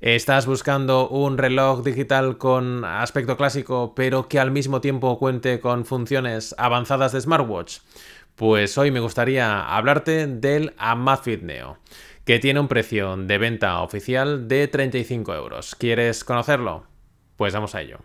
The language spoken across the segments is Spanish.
estás buscando un reloj digital con aspecto clásico, pero que al mismo tiempo cuente con funciones avanzadas de smartwatch, pues hoy me gustaría hablarte del Amazfit Neo, que tiene un precio de venta oficial de 35 euros. ¿Quieres conocerlo? Pues vamos a ello.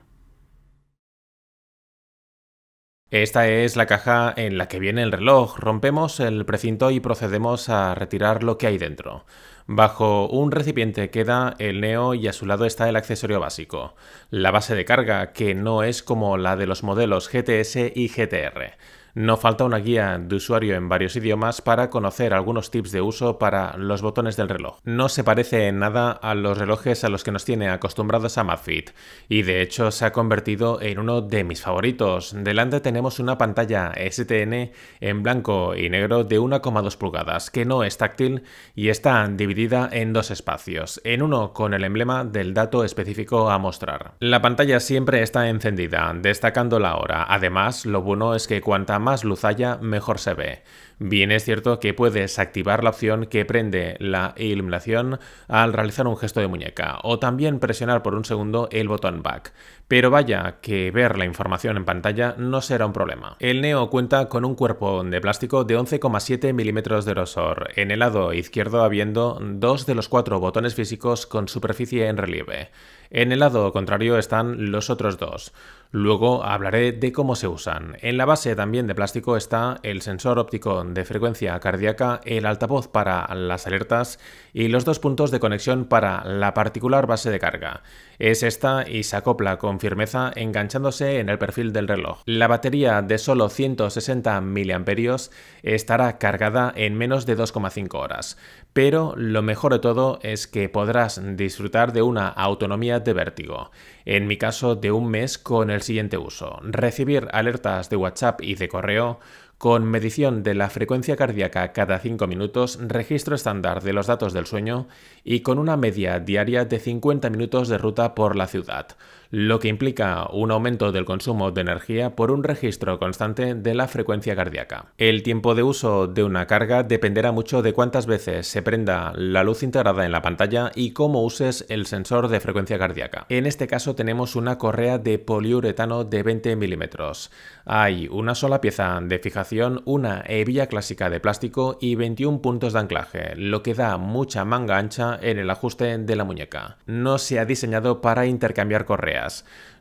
Esta es la caja en la que viene el reloj. Rompemos el precinto y procedemos a retirar lo que hay dentro. Bajo un recipiente queda el neo y a su lado está el accesorio básico, la base de carga, que no es como la de los modelos GTS y GTR. No falta una guía de usuario en varios idiomas para conocer algunos tips de uso para los botones del reloj. No se parece en nada a los relojes a los que nos tiene acostumbrados a Amazfit y de hecho se ha convertido en uno de mis favoritos. Delante tenemos una pantalla STN en blanco y negro de 1,2 pulgadas que no es táctil y está dividida en dos espacios, en uno con el emblema del dato específico a mostrar. La pantalla siempre está encendida, destacando la hora. Además, lo bueno es que cuanta más luz haya, mejor se ve. Bien es cierto que puedes activar la opción que prende la iluminación al realizar un gesto de muñeca, o también presionar por un segundo el botón back. Pero vaya que ver la información en pantalla no será un problema. El Neo cuenta con un cuerpo de plástico de 11,7 milímetros de grosor, en el lado izquierdo habiendo dos de los cuatro botones físicos con superficie en relieve. En el lado contrario están los otros dos. Luego hablaré de cómo se usan. En la base también de plástico está el sensor óptico de frecuencia cardíaca, el altavoz para las alertas y los dos puntos de conexión para la particular base de carga. Es esta y se acopla con firmeza enganchándose en el perfil del reloj. La batería de solo 160 mAh estará cargada en menos de 2,5 horas, pero lo mejor de todo es que podrás disfrutar de una autonomía de vértigo, en mi caso de un mes con el siguiente uso, recibir alertas de WhatsApp y de correo, con medición de la frecuencia cardíaca cada 5 minutos, registro estándar de los datos del sueño y con una media diaria de 50 minutos de ruta por la ciudad lo que implica un aumento del consumo de energía por un registro constante de la frecuencia cardíaca. El tiempo de uso de una carga dependerá mucho de cuántas veces se prenda la luz integrada en la pantalla y cómo uses el sensor de frecuencia cardíaca. En este caso tenemos una correa de poliuretano de 20 milímetros. Hay una sola pieza de fijación, una hebilla clásica de plástico y 21 puntos de anclaje, lo que da mucha manga ancha en el ajuste de la muñeca. No se ha diseñado para intercambiar correas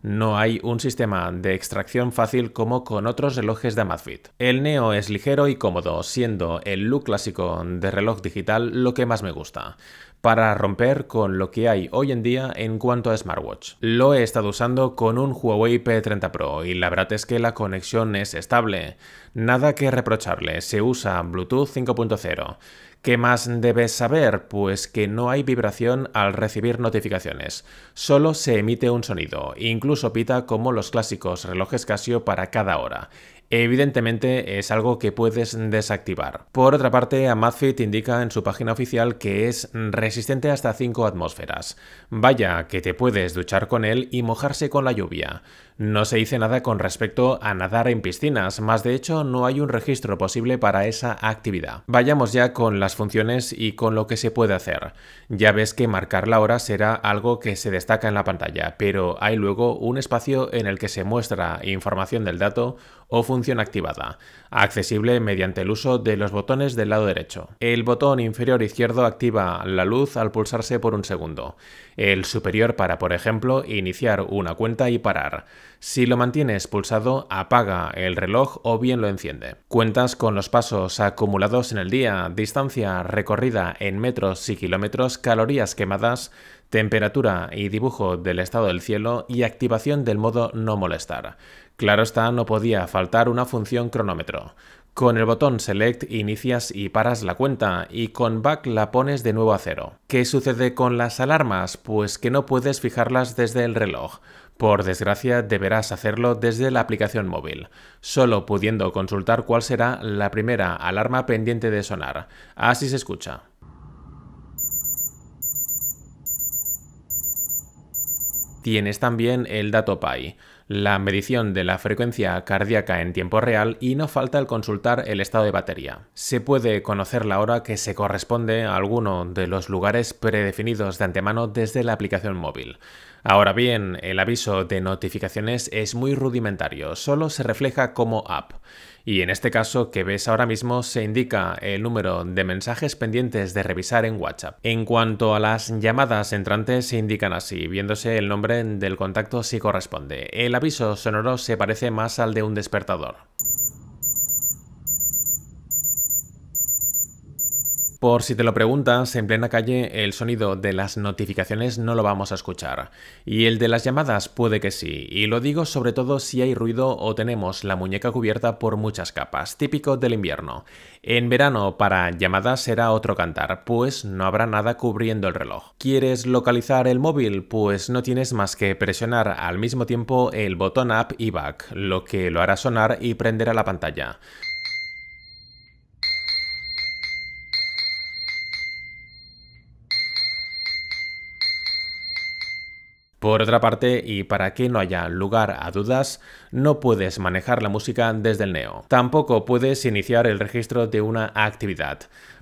no hay un sistema de extracción fácil como con otros relojes de Amazfit. El Neo es ligero y cómodo, siendo el look clásico de reloj digital lo que más me gusta para romper con lo que hay hoy en día en cuanto a smartwatch. Lo he estado usando con un Huawei P30 Pro y la verdad es que la conexión es estable. Nada que reprocharle, se usa Bluetooth 5.0. ¿Qué más debes saber? Pues que no hay vibración al recibir notificaciones, solo se emite un sonido, incluso pita como los clásicos relojes Casio para cada hora evidentemente es algo que puedes desactivar. Por otra parte, Amazfit indica en su página oficial que es resistente hasta 5 atmósferas. Vaya que te puedes duchar con él y mojarse con la lluvia. No se dice nada con respecto a nadar en piscinas, más de hecho no hay un registro posible para esa actividad. Vayamos ya con las funciones y con lo que se puede hacer. Ya ves que marcar la hora será algo que se destaca en la pantalla, pero hay luego un espacio en el que se muestra información del dato o función activada accesible mediante el uso de los botones del lado derecho. El botón inferior izquierdo activa la luz al pulsarse por un segundo, el superior para, por ejemplo, iniciar una cuenta y parar. Si lo mantienes pulsado, apaga el reloj o bien lo enciende. Cuentas con los pasos acumulados en el día, distancia recorrida en metros y kilómetros, calorías quemadas, temperatura y dibujo del estado del cielo y activación del modo no molestar. Claro está, no podía faltar una función cronómetro. Con el botón Select inicias y paras la cuenta y con Back la pones de nuevo a cero. ¿Qué sucede con las alarmas? Pues que no puedes fijarlas desde el reloj. Por desgracia deberás hacerlo desde la aplicación móvil, solo pudiendo consultar cuál será la primera alarma pendiente de sonar. Así se escucha. Tienes también el dato Pi la medición de la frecuencia cardíaca en tiempo real y no falta el consultar el estado de batería. Se puede conocer la hora que se corresponde a alguno de los lugares predefinidos de antemano desde la aplicación móvil. Ahora bien, el aviso de notificaciones es muy rudimentario, solo se refleja como app. Y en este caso que ves ahora mismo se indica el número de mensajes pendientes de revisar en WhatsApp. En cuanto a las llamadas entrantes se indican así, viéndose el nombre del contacto si corresponde. El aviso sonoro se parece más al de un despertador. Por si te lo preguntas, en plena calle el sonido de las notificaciones no lo vamos a escuchar. Y el de las llamadas puede que sí, y lo digo sobre todo si hay ruido o tenemos la muñeca cubierta por muchas capas, típico del invierno. En verano para llamadas será otro cantar, pues no habrá nada cubriendo el reloj. ¿Quieres localizar el móvil? Pues no tienes más que presionar al mismo tiempo el botón up y back, lo que lo hará sonar y prenderá la pantalla. Por otra parte, y para que no haya lugar a dudas, no puedes manejar la música desde el neo. Tampoco puedes iniciar el registro de una actividad.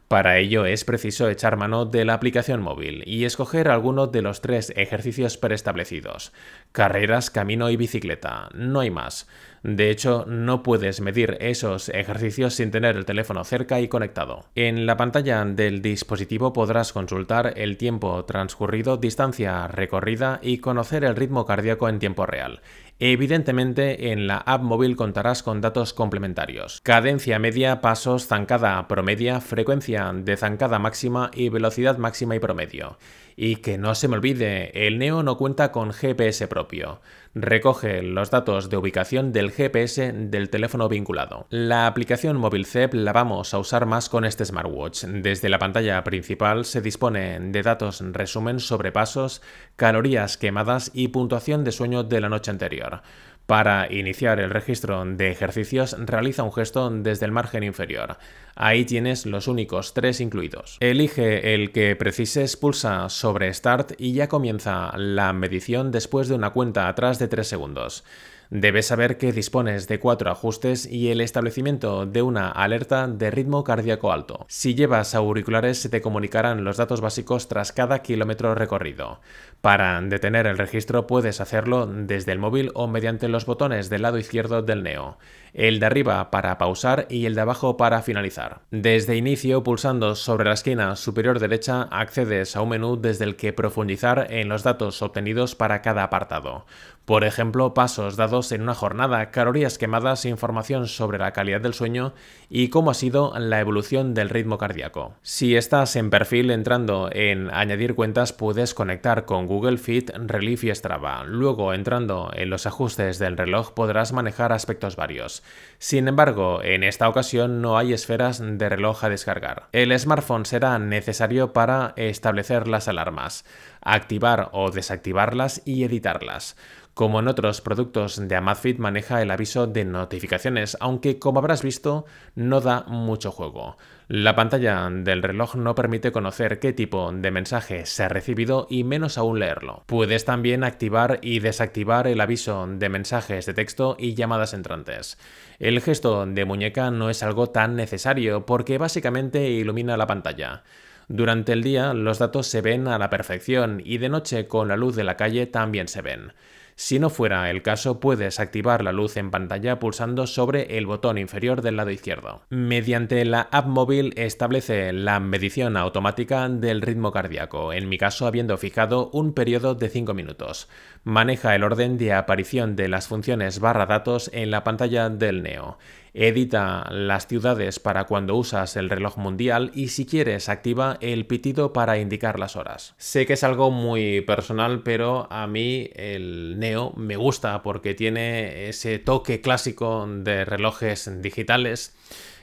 Para ello es preciso echar mano de la aplicación móvil y escoger alguno de los tres ejercicios preestablecidos. Carreras, camino y bicicleta. No hay más. De hecho, no puedes medir esos ejercicios sin tener el teléfono cerca y conectado. En la pantalla del dispositivo podrás consultar el tiempo transcurrido, distancia recorrida y conocer el ritmo cardíaco en tiempo real. Evidentemente, en la app móvil contarás con datos complementarios. Cadencia media, pasos, zancada promedia, frecuencia de zancada máxima y velocidad máxima y promedio. Y que no se me olvide, el Neo no cuenta con GPS propio. Recoge los datos de ubicación del GPS del teléfono vinculado. La aplicación móvil CEP la vamos a usar más con este smartwatch. Desde la pantalla principal se dispone de datos resumen sobre pasos, calorías quemadas y puntuación de sueño de la noche anterior. Para iniciar el registro de ejercicios, realiza un gesto desde el margen inferior. Ahí tienes los únicos tres incluidos. Elige el que precises, pulsa sobre Start y ya comienza la medición después de una cuenta atrás de 3 segundos. Debes saber que dispones de cuatro ajustes y el establecimiento de una alerta de ritmo cardíaco alto. Si llevas auriculares se te comunicarán los datos básicos tras cada kilómetro recorrido. Para detener el registro puedes hacerlo desde el móvil o mediante los botones del lado izquierdo del Neo, el de arriba para pausar y el de abajo para finalizar. Desde inicio, pulsando sobre la esquina superior derecha, accedes a un menú desde el que profundizar en los datos obtenidos para cada apartado. Por ejemplo, pasos dados en una jornada, calorías quemadas, información sobre la calidad del sueño y cómo ha sido la evolución del ritmo cardíaco. Si estás en perfil entrando en añadir cuentas puedes conectar con Google Fit, Relief y Strava. Luego entrando en los ajustes del reloj podrás manejar aspectos varios. Sin embargo, en esta ocasión no hay esferas de reloj a descargar. El smartphone será necesario para establecer las alarmas activar o desactivarlas y editarlas. Como en otros productos de Amazfit maneja el aviso de notificaciones, aunque como habrás visto no da mucho juego. La pantalla del reloj no permite conocer qué tipo de mensaje se ha recibido y menos aún leerlo. Puedes también activar y desactivar el aviso de mensajes de texto y llamadas entrantes. El gesto de muñeca no es algo tan necesario porque básicamente ilumina la pantalla. Durante el día los datos se ven a la perfección y de noche con la luz de la calle también se ven. Si no fuera el caso, puedes activar la luz en pantalla pulsando sobre el botón inferior del lado izquierdo. Mediante la app móvil establece la medición automática del ritmo cardíaco, en mi caso habiendo fijado un periodo de 5 minutos. Maneja el orden de aparición de las funciones barra datos en la pantalla del Neo. Edita las ciudades para cuando usas el reloj mundial y si quieres activa el pitido para indicar las horas. Sé que es algo muy personal, pero a mí el Neo me gusta porque tiene ese toque clásico de relojes digitales.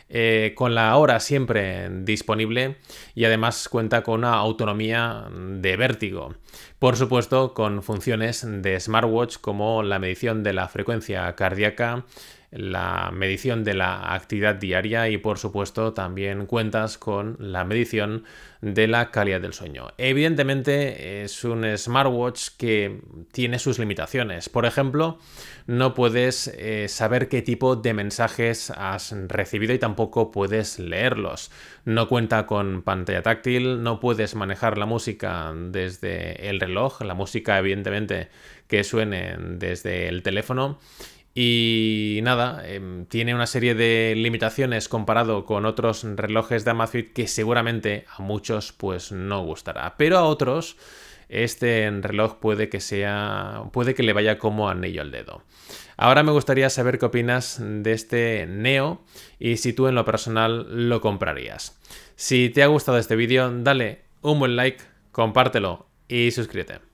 Eh, con la hora siempre disponible y además cuenta con una autonomía de vértigo. Por supuesto, con funciones de smartwatch como la medición de la frecuencia cardíaca, la medición de la actividad diaria y por supuesto también cuentas con la medición de la calidad del sueño. Evidentemente es un smartwatch que tiene sus limitaciones. Por ejemplo, no puedes eh, saber qué tipo de mensajes has recibido y tampoco puedes leerlos. No cuenta con pantalla táctil, no puedes manejar la música desde el reloj, la música evidentemente que suene desde el teléfono y nada, em, tiene una serie de limitaciones comparado con otros relojes de Amazfit que seguramente a muchos pues no gustará, pero a otros este reloj puede que sea puede que le vaya como anillo al dedo. Ahora me gustaría saber qué opinas de este Neo y si tú en lo personal lo comprarías. Si te ha gustado este vídeo, dale un buen like, compártelo y suscríbete.